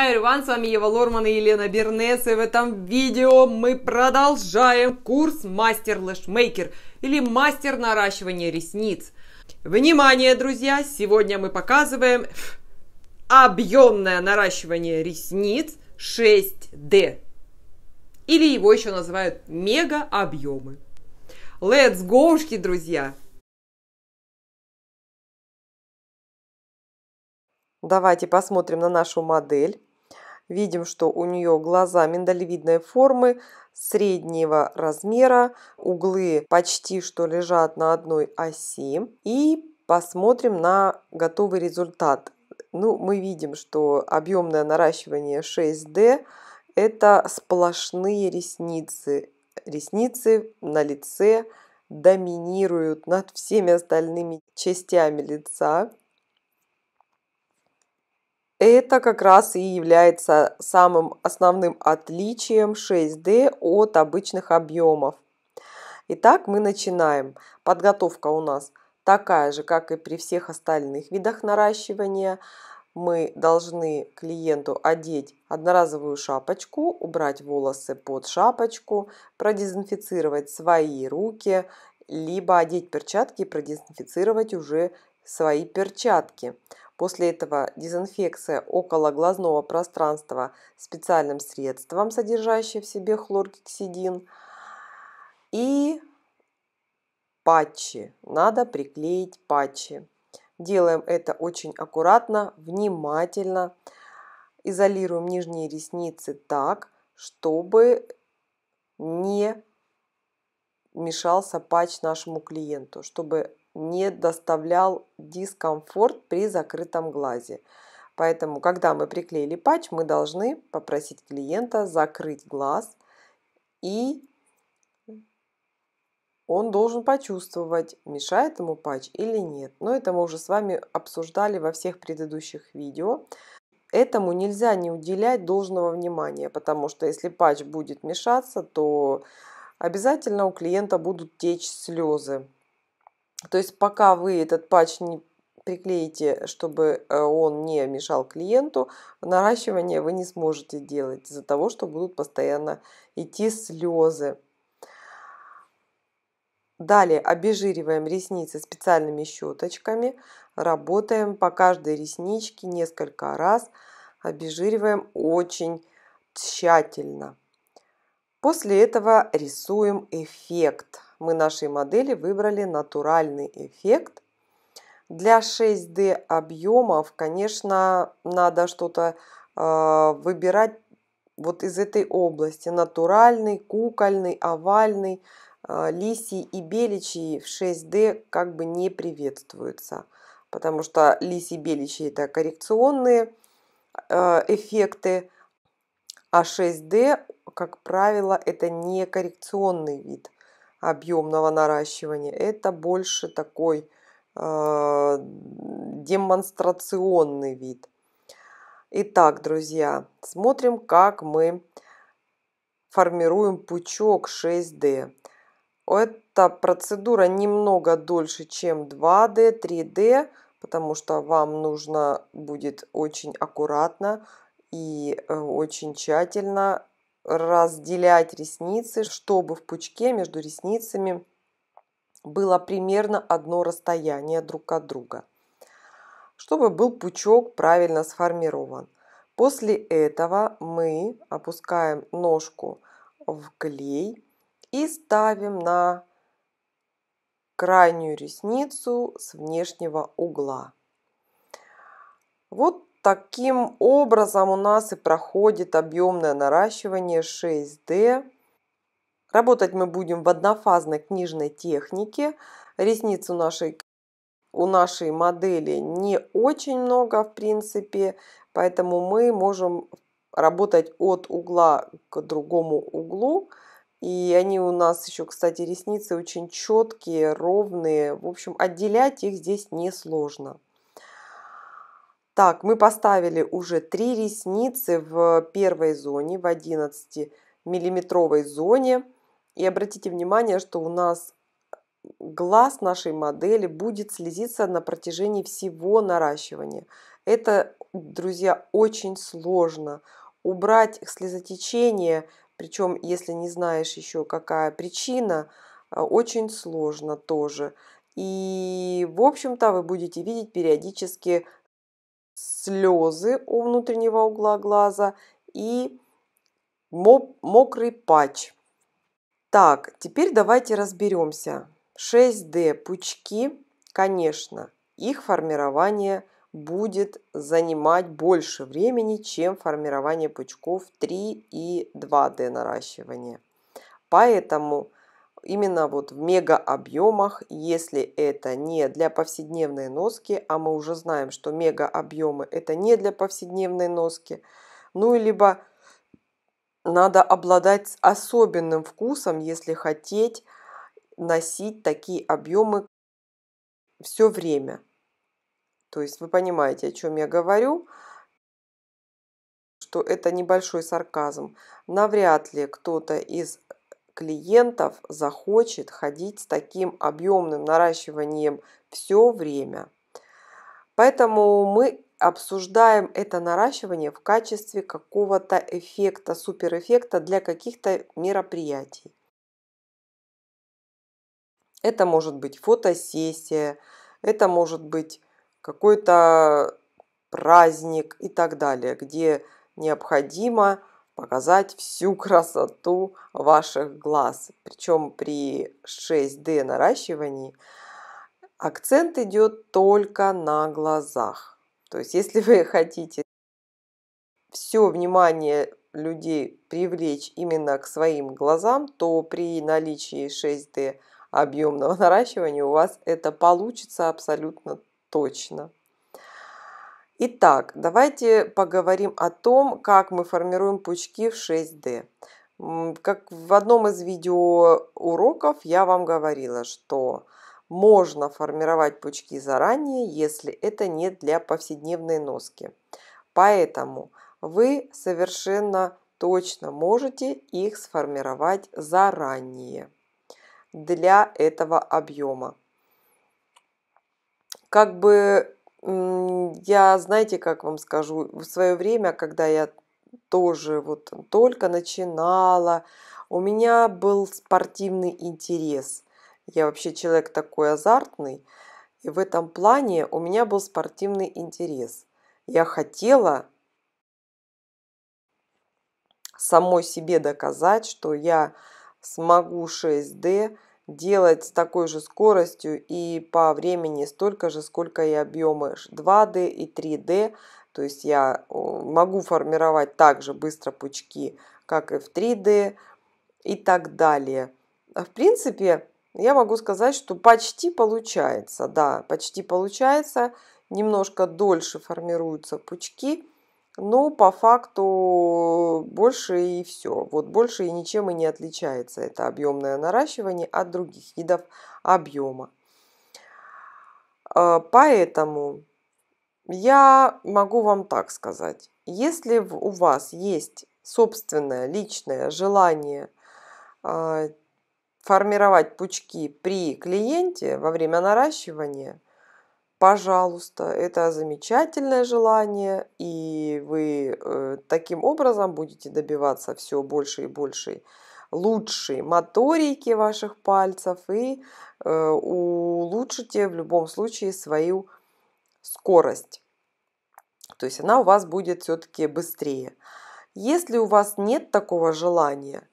Хай, everyone, с вами Ева Лорман и Елена Бернес, и в этом видео мы продолжаем курс Мастер Лэшмейкер или Мастер наращивания ресниц. Внимание, друзья, сегодня мы показываем объемное наращивание ресниц 6D, или его еще называют мега объемы. Let's go, друзья! Давайте посмотрим на нашу модель видим, что у нее глаза миндалевидной формы, среднего размера, углы почти что лежат на одной оси. И посмотрим на готовый результат. Ну, мы видим, что объемное наращивание 6D – это сплошные ресницы. Ресницы на лице доминируют над всеми остальными частями лица. Это как раз и является самым основным отличием 6D от обычных объемов. Итак, мы начинаем. Подготовка у нас такая же, как и при всех остальных видах наращивания. Мы должны клиенту одеть одноразовую шапочку, убрать волосы под шапочку, продезинфицировать свои руки, либо одеть перчатки и продезинфицировать уже свои перчатки. После этого дезинфекция около глазного пространства специальным средством, содержащим в себе хлоргексидин. И патчи. Надо приклеить патчи. Делаем это очень аккуратно, внимательно. Изолируем нижние ресницы так, чтобы не мешался патч нашему клиенту, чтобы не доставлял дискомфорт при закрытом глазе. Поэтому, когда мы приклеили патч, мы должны попросить клиента закрыть глаз, и он должен почувствовать, мешает ему патч или нет. Но это мы уже с вами обсуждали во всех предыдущих видео. Этому нельзя не уделять должного внимания, потому что если патч будет мешаться, то обязательно у клиента будут течь слезы. То есть пока вы этот патч не приклеите, чтобы э, он не мешал клиенту, наращивание вы не сможете делать из-за того, что будут постоянно идти слезы. Далее обезжириваем ресницы специальными щеточками. Работаем по каждой ресничке несколько раз. Обезжириваем очень тщательно. После этого рисуем эффект мы нашей модели выбрали натуральный эффект. Для 6D объемов, конечно, надо что-то э, выбирать вот из этой области. Натуральный, кукольный, овальный, э, лисий и беличий в 6D как бы не приветствуются. Потому что лисий и беличий это коррекционные э, эффекты, а 6D, как правило, это не коррекционный вид – объемного наращивания. Это больше такой э, демонстрационный вид. Итак, друзья, смотрим, как мы формируем пучок 6D. Эта процедура немного дольше, чем 2D, 3D, потому что вам нужно будет очень аккуратно и э, очень тщательно разделять ресницы, чтобы в пучке между ресницами было примерно одно расстояние друг от друга, чтобы был пучок правильно сформирован. После этого мы опускаем ножку в клей и ставим на крайнюю ресницу с внешнего угла. Вот таким образом у нас и проходит объемное наращивание 6D. Работать мы будем в однофазной книжной технике. Ресниц у нашей, у нашей модели не очень много, в принципе, поэтому мы можем работать от угла к другому углу. И они у нас еще, кстати, ресницы очень четкие, ровные. В общем, отделять их здесь несложно. Так, мы поставили уже три ресницы в первой зоне, в 11 миллиметровой зоне. И обратите внимание, что у нас глаз нашей модели будет слезиться на протяжении всего наращивания. Это, друзья, очень сложно. Убрать слезотечение, причем если не знаешь еще какая причина, а, очень сложно тоже. И, в общем-то, вы будете видеть периодически слезы у внутреннего угла глаза и мокрый патч. Так, теперь давайте разберемся. 6D пучки, конечно, их формирование будет занимать больше времени, чем формирование пучков 3 и 2D наращивания. Поэтому именно вот в мега объемах, если это не для повседневной носки, а мы уже знаем, что мега объемы это не для повседневной носки, ну и либо надо обладать особенным вкусом, если хотеть носить такие объемы все время. То есть вы понимаете, о чем я говорю, что это небольшой сарказм. Навряд ли кто-то из клиентов захочет ходить с таким объемным наращиванием все время. Поэтому мы обсуждаем это наращивание в качестве какого-то эффекта, суперэффекта для каких-то мероприятий. Это может быть фотосессия, это может быть какой-то праздник и так далее, где необходимо показать всю красоту ваших глаз. Причем при 6D наращивании акцент идет только на глазах. То есть если вы хотите все внимание людей привлечь именно к своим глазам, то при наличии 6D объемного наращивания у вас это получится абсолютно точно. Итак, давайте поговорим о том, как мы формируем пучки в 6D. Как в одном из видеоуроков я вам говорила, что можно формировать пучки заранее, если это не для повседневной носки. Поэтому вы совершенно точно можете их сформировать заранее для этого объема. Как бы я, знаете, как вам скажу, в свое время, когда я тоже вот только начинала, у меня был спортивный интерес. Я вообще человек такой азартный, и в этом плане у меня был спортивный интерес. Я хотела самой себе доказать, что я смогу 6D делать с такой же скоростью и по времени столько же, сколько и объемы 2D и 3D. То есть я могу формировать так же быстро пучки, как и в 3D и так далее. А в принципе, я могу сказать, что почти получается, да, почти получается. Немножко дольше формируются пучки – но ну, по факту больше и все. Вот больше и ничем и не отличается это объемное наращивание от других видов объема. А, поэтому я могу вам так сказать. Если у вас есть собственное личное желание а, формировать пучки при клиенте во время наращивания – пожалуйста, это замечательное желание, и вы э, таким образом будете добиваться все больше и больше лучшей моторики ваших пальцев и э, улучшите в любом случае свою скорость. То есть она у вас будет все-таки быстрее. Если у вас нет такого желания,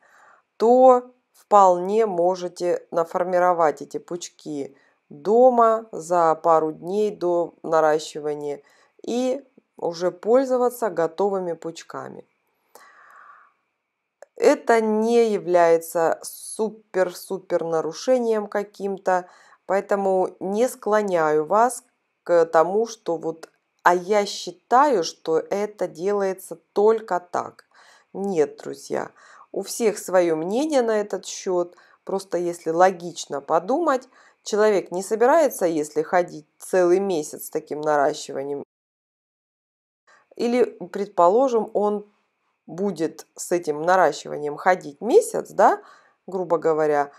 то вполне можете наформировать эти пучки дома за пару дней до наращивания и уже пользоваться готовыми пучками. Это не является супер-супер нарушением каким-то, поэтому не склоняю вас к тому, что вот а я считаю, что это делается только так. Нет, друзья, у всех свое мнение на этот счет. Просто если логично подумать, Человек не собирается, если ходить целый месяц с таким наращиванием. Или, предположим, он будет с этим наращиванием ходить месяц, да, грубо говоря,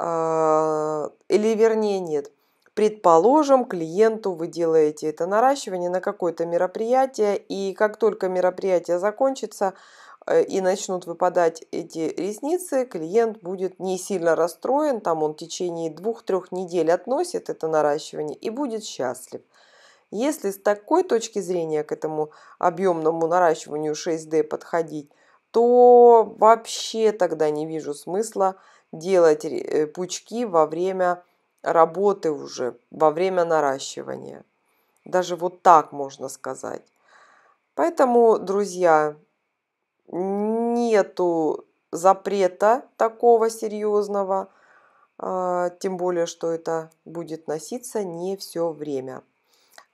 а, или вернее нет. Предположим, клиенту вы делаете это наращивание на какое-то мероприятие, и как только мероприятие закончится, Э, и начнут выпадать эти ресницы, клиент будет не сильно расстроен, там он в течение двух-трех недель относит это наращивание и будет счастлив. Если с такой точки зрения к этому объемному наращиванию 6D подходить, то вообще тогда не вижу смысла делать э, пучки во время работы уже, во время наращивания. Даже вот так можно сказать. Поэтому, друзья, нету запрета такого серьезного, а, тем более, что это будет носиться не все время.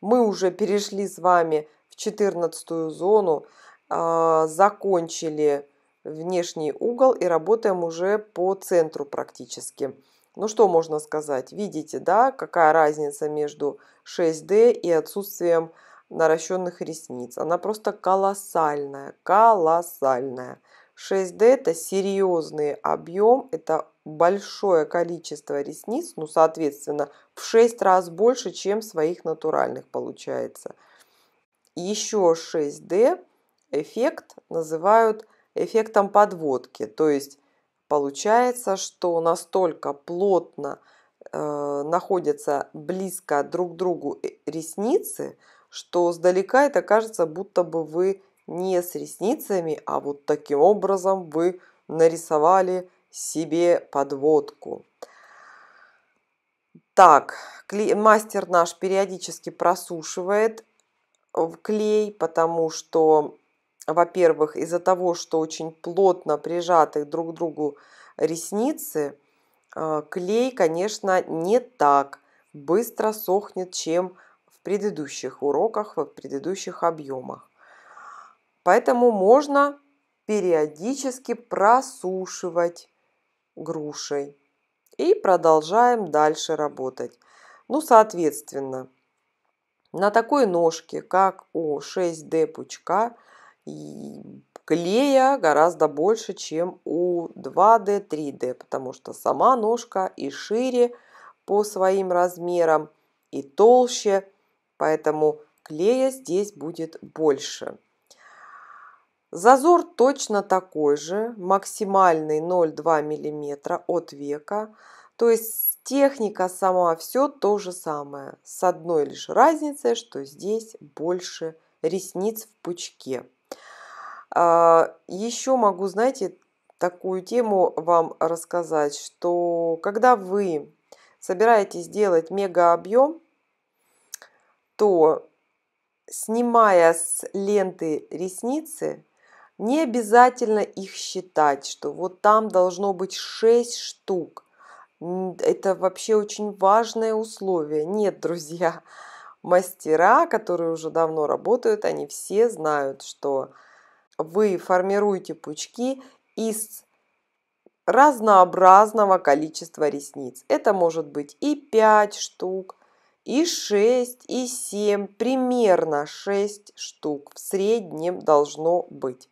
Мы уже перешли с вами в 14 зону, а, закончили внешний угол и работаем уже по центру практически. Ну что можно сказать? Видите, да, какая разница между 6D и отсутствием наращенных ресниц. Она просто колоссальная, колоссальная. 6D – это серьезный объем, это большое количество ресниц, ну, соответственно, в 6 раз больше, чем своих натуральных получается. Еще 6D эффект называют эффектом подводки, то есть получается, что настолько плотно э, находятся близко друг к другу э, ресницы, что сдалека это кажется, будто бы вы не с ресницами, а вот таким образом вы нарисовали себе подводку. Так, клей, мастер наш периодически просушивает э, клей, потому что, во-первых, из-за того, что очень плотно прижаты друг к другу ресницы, э, клей, конечно, не так быстро сохнет, чем предыдущих уроках, в предыдущих объемах. Поэтому можно периодически просушивать грушей. И продолжаем дальше работать. Ну, соответственно, на такой ножке, как у 6D пучка, клея гораздо больше, чем у 2D, 3D, потому что сама ножка и шире по своим размерам, и толще, поэтому клея здесь будет больше. Зазор точно такой же, максимальный 0,2 мм от века, то есть техника сама все то же самое, с одной лишь разницей, что здесь больше ресниц в пучке. А, Еще могу, знаете, такую тему вам рассказать, что когда вы собираетесь делать мега объем, что снимая с ленты ресницы, не обязательно их считать, что вот там должно быть 6 штук. Это вообще очень важное условие. Нет, друзья, мастера, которые уже давно работают, они все знают, что вы формируете пучки из разнообразного количества ресниц. Это может быть и 5 штук, и 6, и 7, примерно 6 штук в среднем должно быть.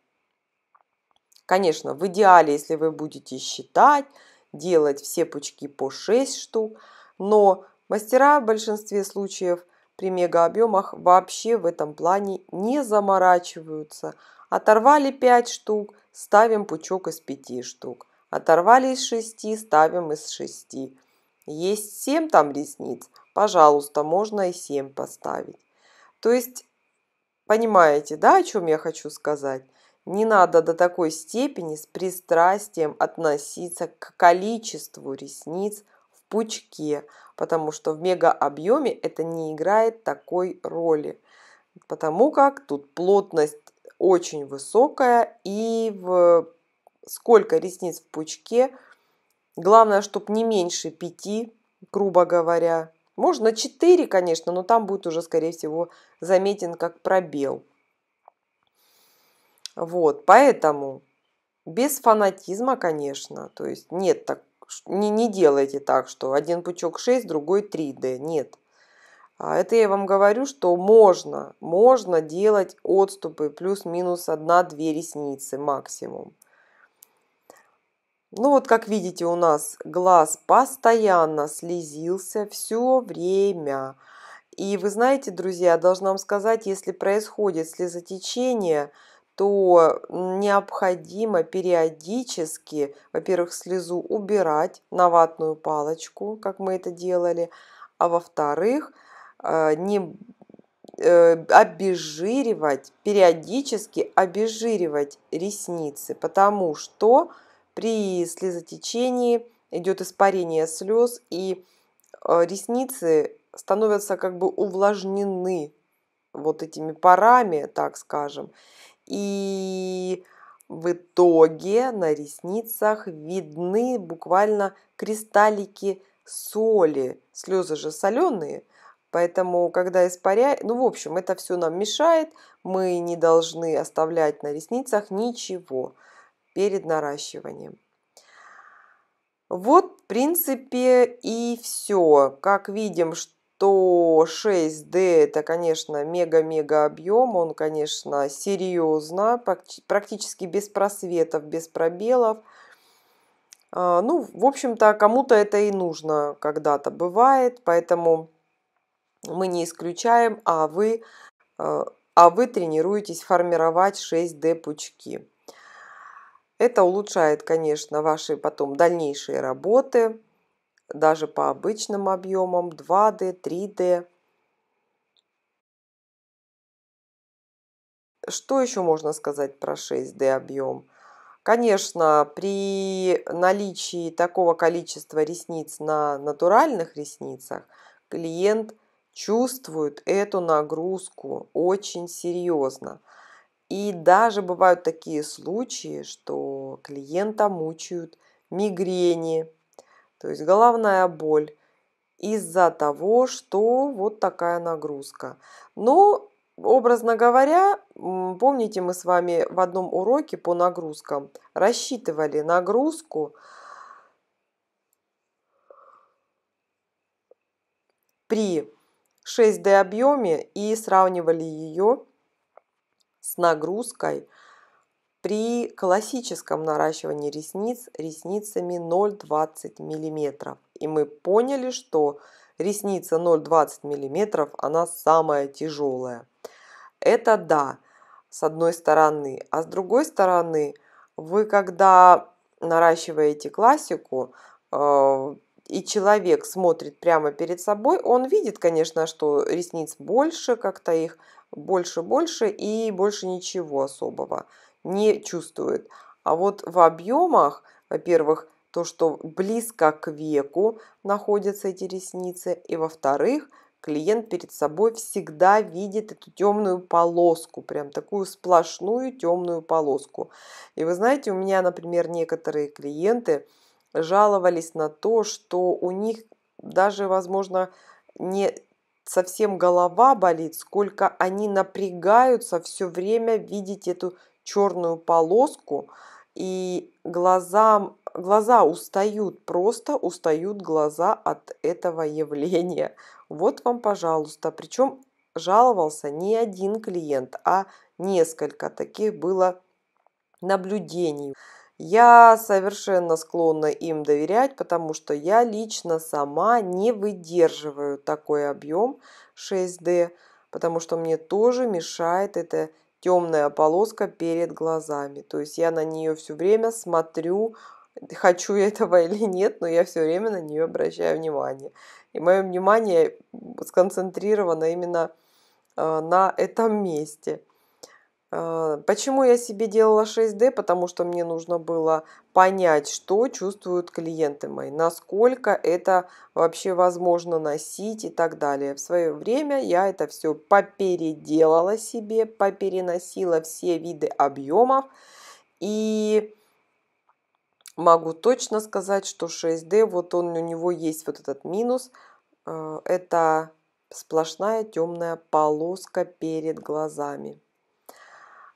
Конечно, в идеале, если вы будете считать, делать все пучки по 6 штук, но мастера в большинстве случаев при мегаобъемах вообще в этом плане не заморачиваются. Оторвали 5 штук, ставим пучок из 5 штук. Оторвали из 6, ставим из 6. Есть 7 там ресниц – Пожалуйста, можно и 7 поставить. То есть, понимаете, да, о чем я хочу сказать? Не надо до такой степени с пристрастием относиться к количеству ресниц в пучке, потому что в мегаобъеме это не играет такой роли, потому как тут плотность очень высокая и в сколько ресниц в пучке, главное, чтобы не меньше пяти, грубо говоря, можно 4, конечно, но там будет уже, скорее всего, заметен как пробел. Вот, поэтому без фанатизма, конечно, то есть нет так, не, не делайте так, что один пучок 6, другой 3D, нет. А это я вам говорю, что можно, можно делать отступы плюс-минус 1-2 ресницы максимум. Ну вот, как видите, у нас глаз постоянно слезился все время. И вы знаете, друзья, должна вам сказать, если происходит слезотечение, то необходимо периодически, во-первых, слезу убирать на ватную палочку, как мы это делали, а во-вторых, э, не э, обезжиривать, периодически обезжиривать ресницы, потому что при слезотечении идет испарение слез, и э, ресницы становятся как бы увлажнены вот этими парами, так скажем. И в итоге на ресницах видны буквально кристаллики соли. Слезы же соленые, поэтому когда испаряет... Ну, в общем, это все нам мешает. Мы не должны оставлять на ресницах ничего перед наращиванием. Вот, в принципе, и все. Как видим, что 6D это, конечно, мега-мега объем. Он, конечно, серьезно, практически без просветов, без пробелов. А, ну, в общем-то, кому-то это и нужно когда-то бывает, поэтому мы не исключаем, а вы, а, а вы тренируетесь формировать 6D пучки. Это улучшает, конечно, ваши потом дальнейшие работы, даже по обычным объемам 2D, 3D. Что еще можно сказать про 6D объем? Конечно, при наличии такого количества ресниц на натуральных ресницах клиент чувствует эту нагрузку очень серьезно – и даже бывают такие случаи, что клиента мучают мигрени, то есть головная боль из-за того, что вот такая нагрузка. Но, ну, образно говоря, помните, мы с вами в одном уроке по нагрузкам рассчитывали нагрузку при 6D объеме и сравнивали ее с нагрузкой при классическом наращивании ресниц ресницами 0,20 мм. И мы поняли, что ресница 0,20 мм, она самая тяжелая. Это да, с одной стороны. А с другой стороны, вы когда наращиваете классику, э, и человек смотрит прямо перед собой, он видит, конечно, что ресниц больше, как-то их больше, больше и больше ничего особого не чувствует. А вот в объемах, во-первых, то, что близко к веку находятся эти ресницы, и во-вторых, клиент перед собой всегда видит эту темную полоску, прям такую сплошную темную полоску. И вы знаете, у меня, например, некоторые клиенты жаловались на то, что у них даже, возможно, не совсем голова болит, сколько они напрягаются все время видеть эту черную полоску, и глазам, глаза устают, просто устают глаза от этого явления. Вот вам, пожалуйста. Причем жаловался не один клиент, а несколько таких было наблюдений. Я совершенно склонна им доверять, потому что я лично сама не выдерживаю такой объем 6D, потому что мне тоже мешает эта темная полоска перед глазами. То есть я на нее все время смотрю, хочу я этого или нет, но я все время на нее обращаю внимание. И мое внимание сконцентрировано именно а, на этом месте. Э, почему я себе делала 6D? Потому что мне нужно было понять, что чувствуют клиенты мои, насколько это вообще возможно носить и так далее. В свое время я это все попеределала себе, попереносила все виды объемов и могу точно сказать, что 6D, вот он у него есть вот этот минус, э, это сплошная темная полоска перед глазами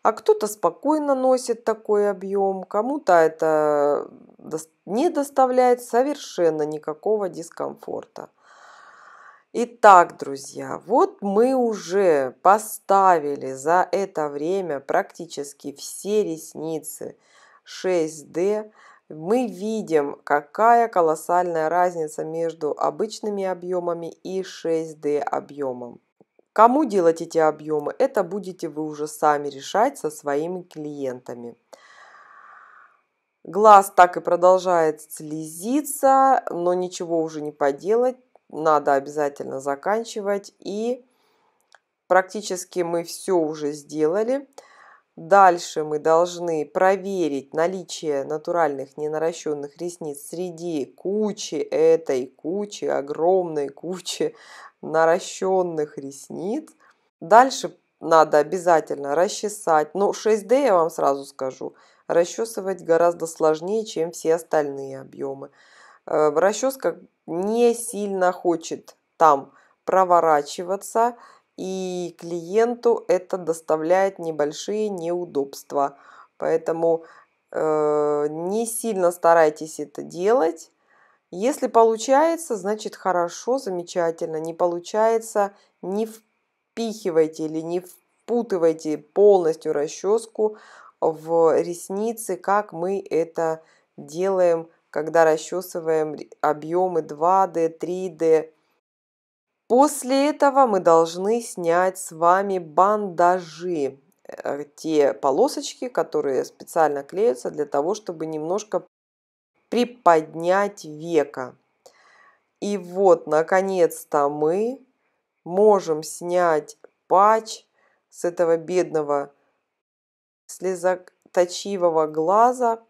а кто-то спокойно носит такой объем, кому-то это э, не доставляет совершенно никакого дискомфорта. Итак, друзья, вот мы уже поставили за это время практически все ресницы 6D. Мы видим, какая колоссальная разница между обычными объемами и 6D объемом. Кому делать эти объемы, это будете вы уже сами решать со своими клиентами. Глаз так и продолжает слезиться, но ничего уже не поделать. Надо обязательно заканчивать. И практически мы все уже сделали. Дальше мы должны проверить наличие натуральных ненаращенных ресниц среди кучи этой кучи, огромной кучи наращенных ресниц. Дальше надо обязательно расчесать. Но ну, 6D, я вам сразу скажу, расчесывать гораздо сложнее, чем все остальные объемы. Э, расческа не сильно хочет там проворачиваться, и клиенту это доставляет небольшие неудобства. Поэтому э, не сильно старайтесь это делать. Если получается, значит хорошо, замечательно. Не получается, не впихивайте или не впутывайте полностью расческу в ресницы, как мы это делаем, когда расчесываем объемы 2D, 3D, После этого мы должны снять с вами бандажи, э, те полосочки, которые специально клеются для того, чтобы немножко приподнять века. И вот, наконец-то мы можем снять патч с этого бедного слезоточивого глаза,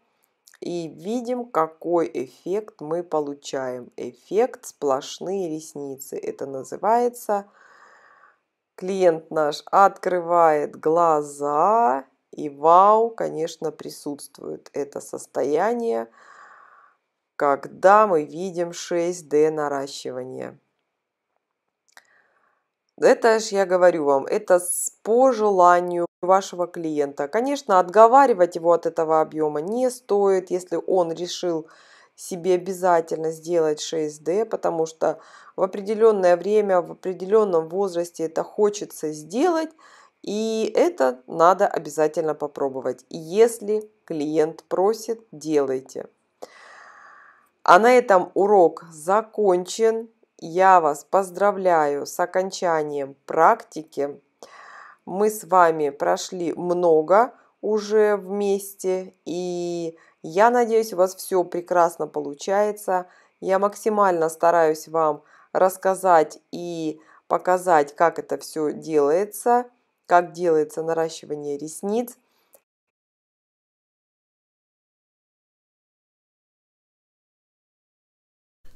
и видим, какой эффект мы получаем. Эффект сплошные ресницы. Это называется... Клиент наш открывает глаза, и вау, конечно, присутствует это состояние, когда мы видим 6D наращивание. Это ж я говорю вам, это по желанию вашего клиента. Конечно, отговаривать его от этого объема не стоит, если он решил себе обязательно сделать 6D, потому что в определенное время, в определенном возрасте это хочется сделать, и это надо обязательно попробовать. Если клиент просит, делайте. А на этом урок закончен. Я вас поздравляю с окончанием практики мы с вами прошли много уже вместе, и я надеюсь, у вас все прекрасно получается. Я максимально стараюсь вам рассказать и показать, как это все делается, как делается наращивание ресниц.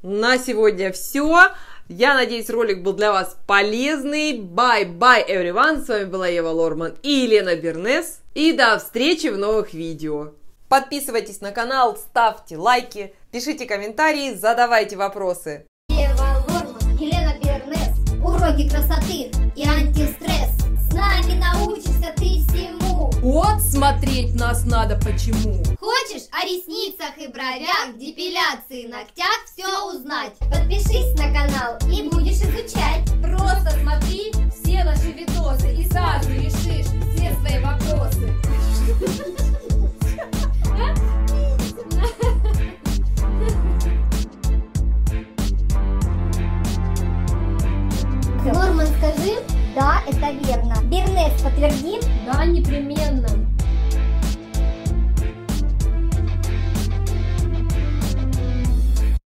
На сегодня все. Я надеюсь, ролик был для вас полезный. Bye-bye, everyone. С вами была Ева Лорман и Елена Бернес. И до встречи в новых видео. Подписывайтесь на канал, ставьте лайки, пишите комментарии, задавайте вопросы. Ева Лорман, Елена Бернес. Уроки красоты и антистресс. С нами научишься ты всему. Вот смотреть нас надо почему. Хочешь о ресницах и бровях, депиляции ногтях все узнать? Подпишись на канал и будешь изучать. Просто смотри все наши видосы и сразу решишь все свои вопросы. Норман, скажи, да, это верно. Бернес, подтвердим? Да, непременно.